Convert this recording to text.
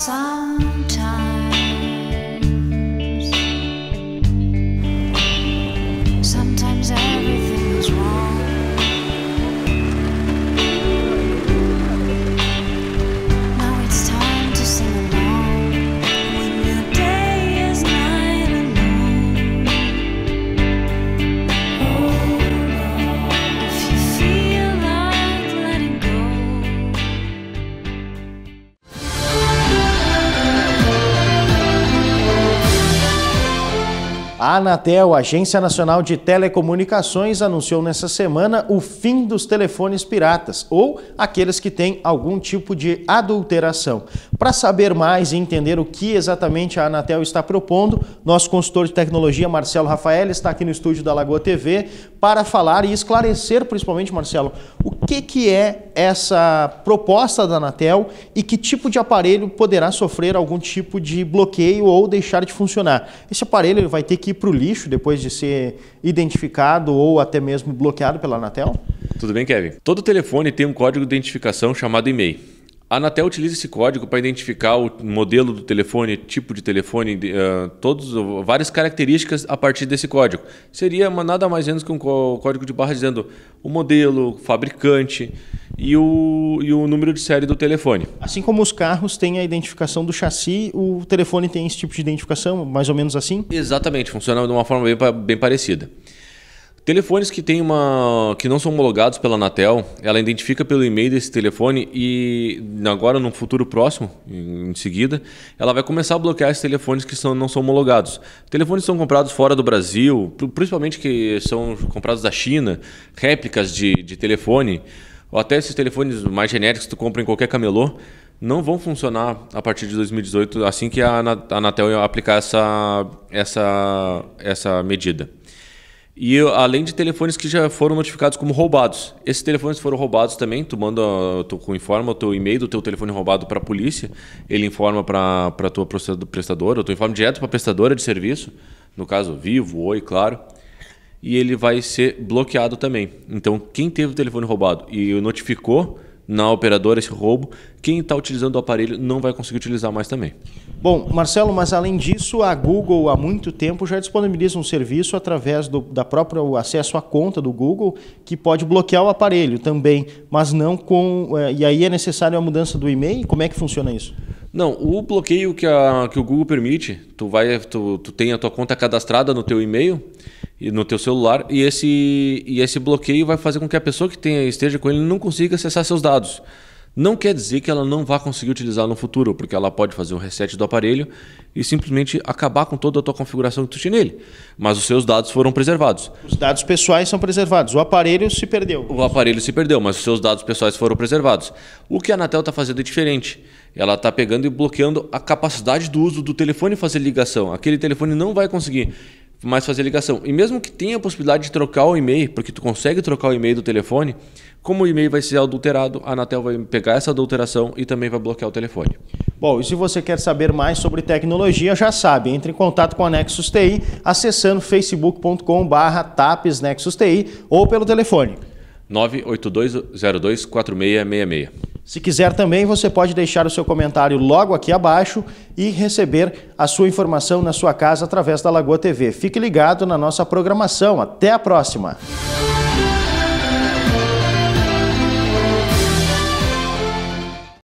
Some A Anatel, Agência Nacional de Telecomunicações, anunciou nessa semana o fim dos telefones piratas ou aqueles que têm algum tipo de adulteração. Para saber mais e entender o que exatamente a Anatel está propondo, nosso consultor de tecnologia, Marcelo Rafael, está aqui no estúdio da Lagoa TV para falar e esclarecer, principalmente, Marcelo, o que, que é essa proposta da Anatel e que tipo de aparelho poderá sofrer algum tipo de bloqueio ou deixar de funcionar. Esse aparelho vai ter que ir para o lixo depois de ser identificado ou até mesmo bloqueado pela Anatel? Tudo bem, Kevin? Todo telefone tem um código de identificação chamado e-mail. A Anatel utiliza esse código para identificar o modelo do telefone, tipo de telefone, uh, todos, várias características a partir desse código. Seria uma, nada mais menos que um código de barra dizendo o modelo, fabricante e o, e o número de série do telefone. Assim como os carros têm a identificação do chassi, o telefone tem esse tipo de identificação, mais ou menos assim? Exatamente, funciona de uma forma bem, bem parecida. Telefones que tem uma que não são homologados pela Anatel, ela identifica pelo e-mail desse telefone e agora no futuro próximo, em seguida, ela vai começar a bloquear esses telefones que são, não são homologados. Telefones são comprados fora do Brasil, principalmente que são comprados da China, réplicas de, de telefone, ou até esses telefones mais genéricos que tu compra em qualquer camelô, não vão funcionar a partir de 2018, assim que a Anatel aplicar essa, essa, essa medida. E além de telefones que já foram notificados como roubados. Esses telefones foram roubados também, tu manda, tu informa o teu e-mail do teu telefone roubado para a polícia, ele informa para a tua prestadora, ou tu informa direto para a prestadora de serviço, no caso Vivo, Oi, claro, e ele vai ser bloqueado também. Então, quem teve o telefone roubado e notificou na operadora esse roubo, quem está utilizando o aparelho não vai conseguir utilizar mais também. Bom, Marcelo, mas além disso, a Google há muito tempo já disponibiliza um serviço através do da própria acesso à conta do Google que pode bloquear o aparelho também, mas não com. É, e aí é necessário a mudança do e-mail? Como é que funciona isso? Não, o bloqueio que, a, que o Google permite, tu vai, tu, tu tem a tua conta cadastrada no teu e-mail e no teu celular e esse, e esse bloqueio vai fazer com que a pessoa que tenha, esteja com ele não consiga acessar seus dados. Não quer dizer que ela não vá conseguir utilizar no futuro, porque ela pode fazer um reset do aparelho e simplesmente acabar com toda a tua configuração que tu tinha nele. Mas os seus dados foram preservados. Os dados pessoais são preservados. O aparelho se perdeu. O aparelho se perdeu, mas os seus dados pessoais foram preservados. O que a Anatel está fazendo é diferente ela está pegando e bloqueando a capacidade do uso do telefone fazer ligação. Aquele telefone não vai conseguir mais fazer ligação. E mesmo que tenha a possibilidade de trocar o e-mail, porque tu consegue trocar o e-mail do telefone, como o e-mail vai ser adulterado, a Anatel vai pegar essa adulteração e também vai bloquear o telefone. Bom, e se você quer saber mais sobre tecnologia, já sabe, entre em contato com a Nexus TI acessando facebook.com/barra tapesnexusti ou pelo telefone 982024666. Se quiser também, você pode deixar o seu comentário logo aqui abaixo e receber a sua informação na sua casa através da Lagoa TV. Fique ligado na nossa programação. Até a próxima!